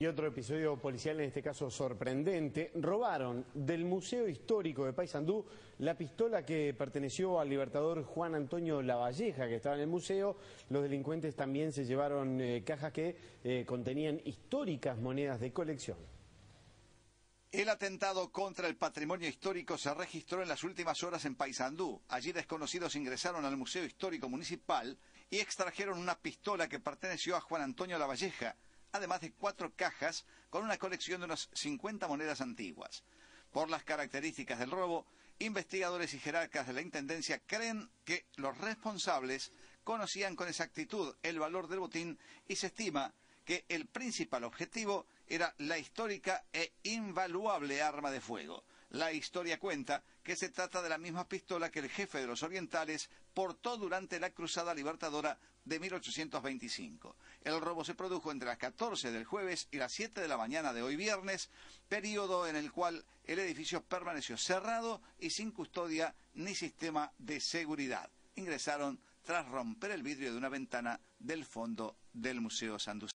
Y otro episodio policial, en este caso sorprendente, robaron del Museo Histórico de Paysandú la pistola que perteneció al libertador Juan Antonio Lavalleja, que estaba en el museo. Los delincuentes también se llevaron eh, cajas que eh, contenían históricas monedas de colección. El atentado contra el patrimonio histórico se registró en las últimas horas en Paysandú. Allí desconocidos ingresaron al Museo Histórico Municipal y extrajeron una pistola que perteneció a Juan Antonio Lavalleja además de cuatro cajas con una colección de unas 50 monedas antiguas. Por las características del robo, investigadores y jerarcas de la Intendencia creen que los responsables conocían con exactitud el valor del botín y se estima que el principal objetivo era la histórica e invaluable arma de fuego. La historia cuenta que se trata de la misma pistola que el jefe de los orientales portó durante la Cruzada Libertadora de 1825. El robo se produjo entre las 14 del jueves y las 7 de la mañana de hoy viernes, periodo en el cual el edificio permaneció cerrado y sin custodia ni sistema de seguridad. Ingresaron tras romper el vidrio de una ventana del fondo del Museo Sandus.